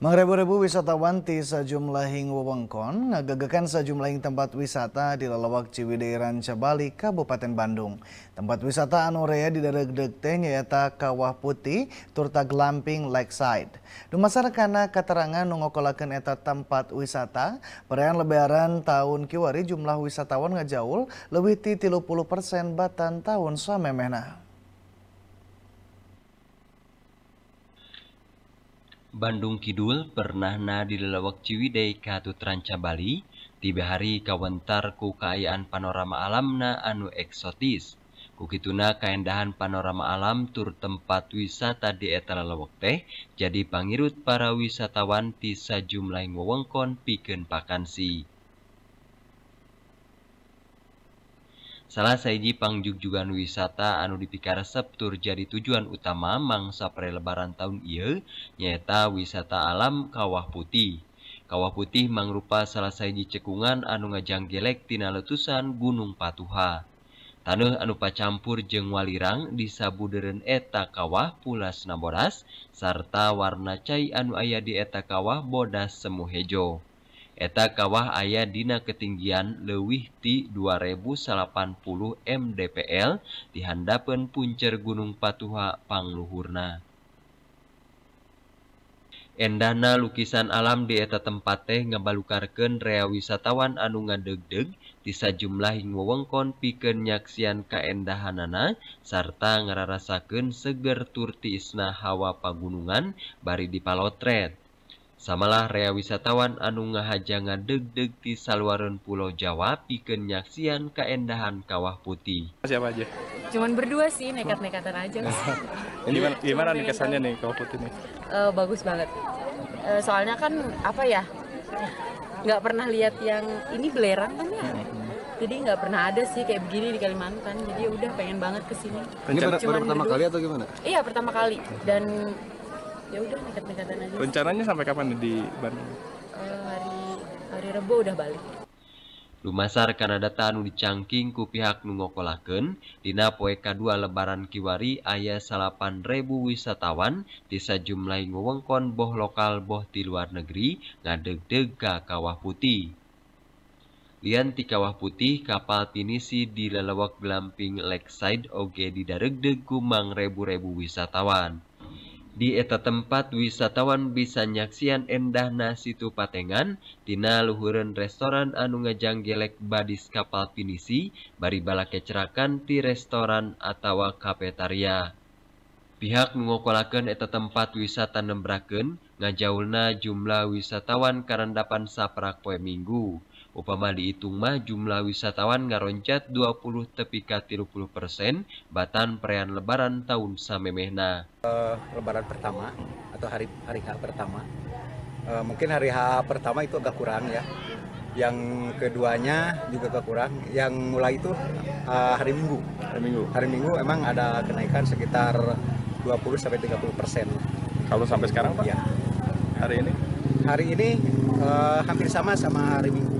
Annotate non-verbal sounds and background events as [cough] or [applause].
mengrebu rebu wisatawan di sajumlahing wewengkon ngagegekan sajumlahing tempat wisata di lelawak Ciwidey Ranca Bali, Kabupaten Bandung. Tempat wisata anu di daerah teh nyata Kawah Putih, turta glamping lakeside. Dumasar kana keterangan nungokolakeun eta tempat wisata, perayaan lebaran tahun kiwari jumlah wisatawan ngajaul lebih ti 30% batan tahun samemehna. ke Bandung kiddul pernah nadi lewek ciwiday kaut tracabali tiba hari kawentar kukaaan panorama alam na anu eksotis kukituna kaendahan panorama alam tur tempat wisata di etala lewek teh jadi panirut para wisatawan tisa jumlah ngowengkon piken pakan si Sal selesaiji pangjuk juga wisata anu dipikar reseptur jadi tujuan utama mangsa prelebbararan tahun ileu, nyaeta wisata alam Kawah putih. Kawah putih mangrupa salah selesai dicekungan anu ngajang Gelektina Letusan Gunung Patuha. Tanuh anu pacampur jeng Walrang di Sabudeen eta Kawah Pulas Namboras, sarta warna cair anu ayah di eta Kawah Bodas Semuejou. Kawah ayah Dina Ketinggian Lewihti 2080 MdDPl di handapen Pucer Gunung Patuha Paluhurna. Enana lukisan alam dieta tempatehngebalukaken Re Wisatawan Anungan deggdeg tisa jumlahi ngowengkon pikenyaksian kaenendahanaana sarta ngaaraasaken seger Turkti Isna Hawa Pagunungan Bari di Palotre. Samalah rea wisatawan anu ngahajangan deg-deg di saluaran Pulau Jawa piken nyaksian keendahan Kawah Putih. Siapa aja? Cuman berdua sih, nekat-nekatan aja. [laughs] Ini gimana, gimana nih kesannya nih Kawah Putih nih? Uh, bagus banget. Uh, soalnya kan apa ya? Nggak pernah lihat yang ini belerang kan ya? Jadi nggak pernah ada sih kayak begini di Kalimantan. Jadi udah pengen banget kesini. Ini baru pertama kali atau gimana? Iya pertama kali dan ya udah nekat-nekatan aja rencananya sampai kapan di Bandung uh, hari hari Rebo udah balik Lumasar Kanada nu dicangking ku pihak nungokolaken dina poe 2 lebaran kiwari ayah salapan ribu wisatawan di sajumlah wewengkon boh lokal boh di luar negeri ngadeg dega Kawah Putih. Lian di Kawah Putih kapal pinisi di lelewak glamping Lakeside oge di didaregdeg mang ribu rebu wisatawan. eta tempat wisatawan bisa Nyasian endah nasi Tupatengan, Tina luhuren restoran anu ngajang gelek badis kapal finisi, baribala kecerakan ti restoran atauwal kaparia. Pihak mengokolaken eta tempat wisata nembraken ngajaul na jumlah wisatawan karendapan sapprak poe Minggu. Upama dihitung mah jumlah wisatawan ngaroncat 20 ka 30 persen batan perayaan lebaran tahun samemehna. Uh, lebaran pertama atau hari hari H pertama. Uh, mungkin hari H pertama itu agak kurang ya. Yang keduanya juga agak kurang. Yang mulai itu uh, hari Minggu. Hari Minggu. Hari Minggu emang ada kenaikan sekitar 20 sampai 30 persen. Kalau sampai sekarang Pak? Ya. Hari ini? Hari ini uh, hampir sama sama hari Minggu.